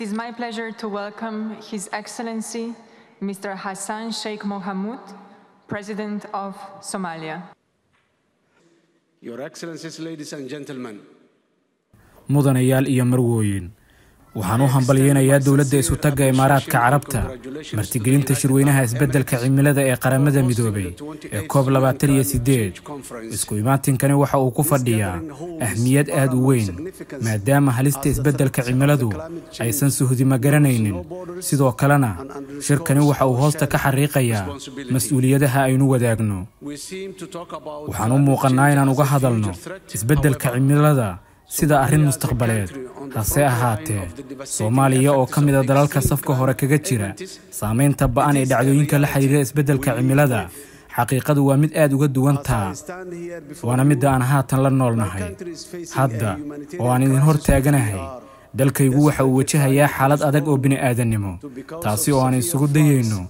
It is my pleasure to welcome His Excellency, Mr. Hassan Sheikh Mohamud, President of Somalia. Your Excellencies, ladies and gentlemen. waxaan u hambalyaynayaa dowladda isutagga imaaraadka carabta martigelinta shirweynaha isbeddelka cimilada ee qaramada midoobay ee koob labaatan iyo siddeed isku imaatinkani waxa uu ku fadhiyaa ahmiyad aad u weyn maadaama halista isbeddelka cimiladu aysan suhdi ma garanaynin sidoo kalena shirkani waxa uu hoosta ka xariiqayaa mas-uuliyadaha aynu wadaagno waxaan u muuqannaa inaan uga hadalno isbeddelka cimilada sida arrin mustaqbaleed hase ahaatee soomaaliya oo ka mida ah dalalka safka hore kaga jira saamaynta ba'an ee dhacdooyinka la xidhiira isbeddelka cimilada xaqiiqadu waa mid aad uga duwan taa waana midda aan haatan la noolnahay hadda oo aan idin hor taaganahay dalkaygu waxa uu wajahayaa xaalad adag oo bini'aadannimo taasi oo aan isugu dayayno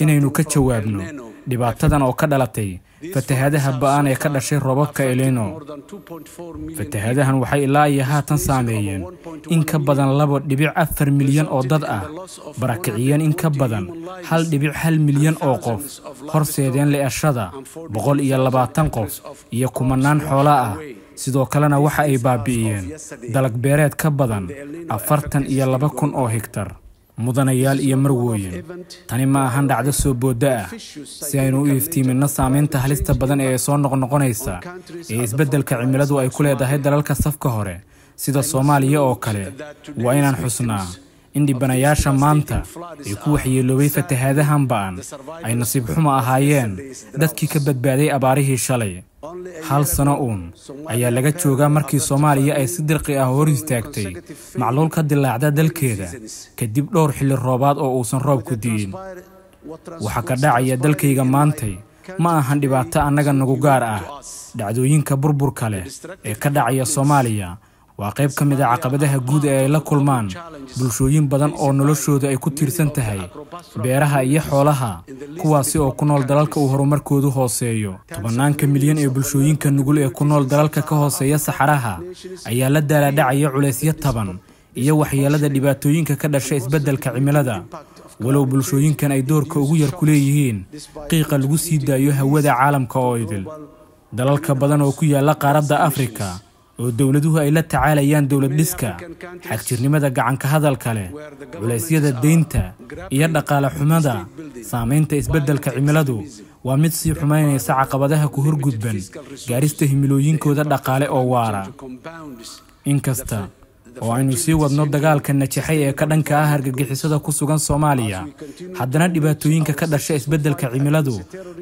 inaynu ka jawaabno dhibaatadan oo ka dhalatay fatahaadaha ba'an ee ka dhashay robabka elino fatahaadahan waxay ilaa iyo haatan saameeyeen in ka badan laba dhibic afar milyan oo dad ah barakiciyeen in ka badan hal dhibic hal milyan oo qof horseedeen le'eshada boqol iyo labaatan qof iyo kumanaan xoola ah sidoo kalena waxa ay baabi'iyeen dalag beereed ka badan afartan iyo laba kun oo hektar mudanayaal iyo marwooyin tani ma ahan dhacdo soo booddo ah si aynu u iftiiminno saamaynta halista badan ee soo noqnoqonaysa ee isbeddelka cimiladu ay ku leedahay dalalka safka hore sida soomaaliya oo kale waa inaan xusnaa in dhibbanayaasha maanta ay ku waxyeelloobay fatahaadahan ba'an ay nasiib xumo ahaayeen dadkii ka badbaaday abaarihii shalay hal sano uun ayaa laga joogaa markii soomaaliya ay si dirqi ah hor istaagtay macluul ka dilaacda dalkeeda kadib dhowr xilli roobaad oo uusan roobku di'in waxa ka dhacaya dalkayga maantay ma ahan dhibaato annaga nagu gaar ah dhacdooyinka burburka leh ee ka dhacaya soomaaliya waa qayb ka mid a ah caqabadaha guud ee ay la kulmaan bulshooyin badan oo noloshooda ay ku tiirsan tahay beeraha iyo xoolaha kuwaasi oo ku nool dalalka uu horumarkoodu hooseeyo tobannaanka milyan ee bulshooyinka nugul ee ku nool dalalka ka hooseeya saxaraha ayaa la daaladhacaya culaysyo taban iyo waxyeelada dhibaatooyinka ka dhasha isbeddelka cimilada walow bulshooyinkan ay doorka ugu yar ku leeyihiin qiiqa lagu sii daayo hawada caalamka oo idil dalalka badan oo ku yaalla qaaradda afrika oo dowladuhu ay la tacaalayaan dowlad dhiska xagjirnimada gacanka hadalka leh culaysyada uh, deynta iyo dhaqaale xumada saamaynta isbeddelka cimiladu waa mid sii xumaynaysa caqabadaha ku horgudban gaarista himilooyinkooda dhaqaale oo waara inkasta oo aynu sii wadno dagaalka najaxay ee ka dhanka ah argagixisada ku sugan soomaaliya haddana dhibaatooyinka ka dhasha isbeddelka cimiladu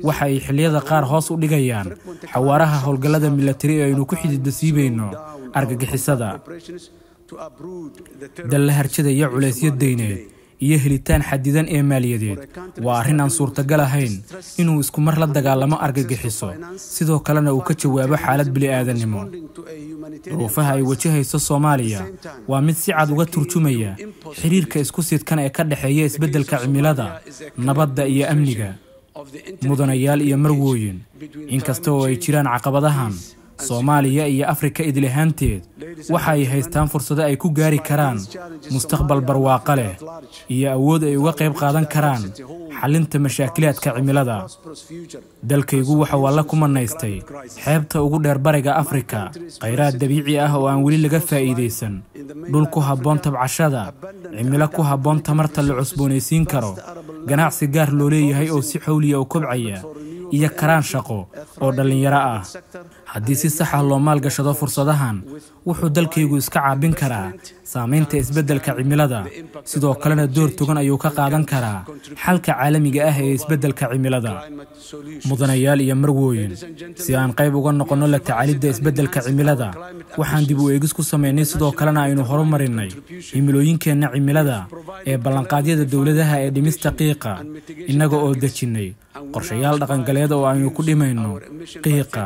waxa ay xiliyada qaar hoos u dhigayaan xawaaraha howlgallada milatari ee aynu ku xididda siibayno argagixisada dallaharjada iyo culaysyo dayneed iyo helitaan xadidan ee maaliyadeed waa arrin aan suurtagal ahayn inuu isku mar la dagaalamo argagixiso sidoo kalena uu ka jawaabo xaalad bili-aadannimo duruufaha ay wajahayso soomaaliya waa mid si cad uga turjumaya xiriirka isku sidkan ee ka dhexeeya isbeddelka cimilada nabadda iyo amniga mudanayaal iyo marwooyin inkasta oo ay jiraan caqabadahan soomaaliya iyo afrika idlahaanteed waxa ay haystaan fursado ay ku gaari karaan mustaqbal barwaaqo leh iyo awood ay uga qayb qaadan karaan xalinta mashaakilaadka cimilada dalkaygu waxa waa la kumanaystay xeebta ugu dheer bariga afrika khayraad dabiici ah oo aan weli laga faa'iidaysan dhul ku habboon tabcashada cimilo ku habboon tamarta la cusboonaysiin karo ganacsi gaar loo leeyahay oo si xawliya u kobcaya iyo karaan shaqo oo dhallinyaro ah haddii si saxa ah loo maalgashado fursadahan wuxuu dalkaygu iska caabin karaa saamaynta isbeddelka cimilada sidoo kalena door togan ayuu ka qaadan karaa xalka caalamiga ah ee isbeddelka cimilada mudanayaal iyo marwooyin si aan qayb uga noqonno la tacaalidda isbeddelka cimilada waxaan dib u eegis ku samaynay sidoo kalena aynu horumarinay himilooyinkeenna cimilada ee ballanqaadyada dowladaha ee dhimista qiiqa innaga oo dejinnay qorshayaal dhaqangaleed oo aynu ku dhimayno qiiqa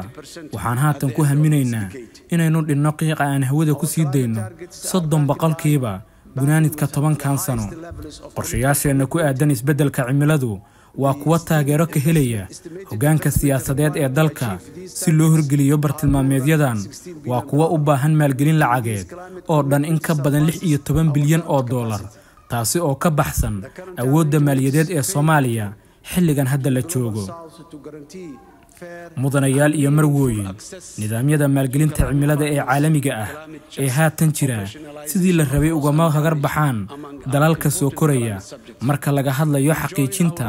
waxaan haatan ku haminaynaa inaynu dhinno qiiqa aan hawada ku sii dayno soddon boqolkiiba gunaanidka tobankan sano qorshayaasheenna ku aadan isbeddelka cimiladu waa kuwa taageero ka helaya hoggaanka siyaasadeed ee dalka si loo horgeliyo bartilmaameedyadan waa kuwa u baahan maalgelin lacageed oo dhan in ka badan lix iyo toban bilyan oo doolar taasi oo ka baxsan awoodda maaliyadeed ee soomaaliya xilligan hadda la joogo mudanayaal iyo marwooyin nidaamyada maalgelinta cimilada ee caalamiga ah ee haatan jira sidii la rabay ugama hagar baxaan dalalka soo koraya marka laga hadlayo xaqiijinta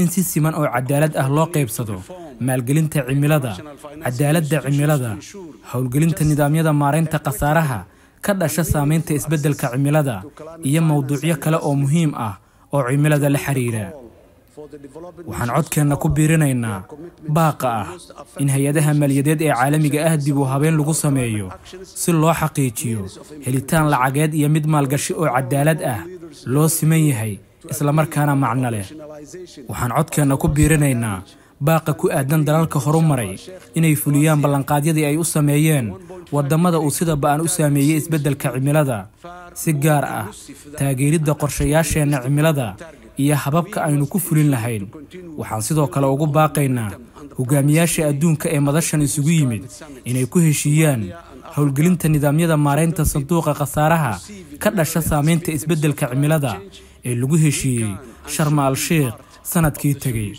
in si siman oo cadaalad ah loo qaybsado maalgelinta cimilada cadaaladda cimilada howlgelinta nidaamyada maaraynta khasaaraha ka dhasha saamaynta isbeddelka cimilada iyo mawduucyo kale oo muhiim ah oo cimilada la xiriira waxaan codkeenna ku biirinaynaa baaqa ah in hay-adaha maaliyadeed ee caalamiga ah dib u habeen lagu sameeyo si loo xaqiijiyo helitaan lacageed iyo mid maalgashi oo cadaalad ah loo siman yahay islamarkaana macno leh waxaan codkeenna ku biirinaynaa baaqa ku aadan dalalka horumaray inay fuliyaan ballanqaadyadii ay u sameeyeen waddamada uu sida ba'an u saameeyey isbeddelka cimilada si gaar ah taageeridda qorshayaasheenna cimilada iyo hababka aynu ku fulin lahayn waxaan sidoo kale ugu baaqaynaa hogaamiyaasha adduunka ee madashan isugu yimid inay ku heshiiyaan howlgelinta nidaamyada maaraynta sanduuqa khasaaraha ka dhasha saamaynta isbeddelka cimilada ee lagu heshiiyey sharma al sheikh sanadkii tegey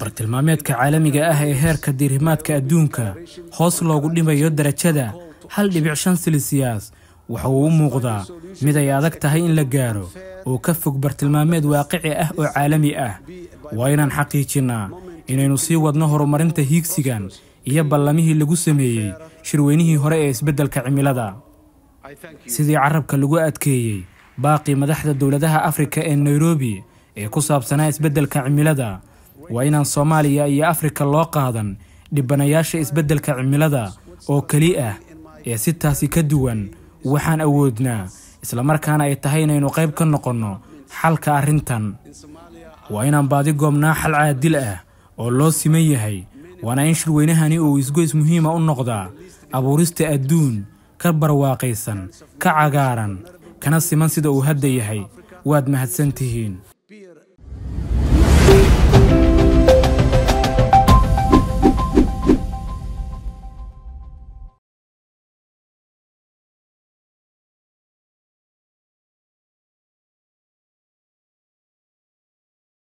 bartilmaameedka caalamiga ah ee heerka diirimaadka adduunka hoos loogu dhimayo darajada hal dhibic shan silisiyaas waxa uu u muuqdaa mid ay adag tahay in la gaaro oo ka fog bartilmaameed waaqici ah oo caalami ah waa inaan xaqiijinnaa inaynu sii wadno horumarinta hiigsigan iyo ballamihii lagu sameeyey shirweynihii hore ee isbeddelka cimilada sidii carabka lagu adkeeyey baaqii madaxda dowladaha afrika ee nairobi ee ku saabsanaa isbeddelka cimilada waa inaan soomaaliya iyo afrika loo qaadan dhibbanayaasha isbeddelka cimilada oo keli ah ee si taasi ka duwan waxaan awoodnaa isla markaana ay tahay inaynu qayb ka noqonno xalka arrintan waa inaan baadi goobnaa xal caadil ah oo loo siman yahay waana in shirweynahani uu isgoys muhiima u noqdaa abuurista adduun ka barwaaqaysan ka cagaaran kana siman sida uu hadda yahay waad mahadsan tihiin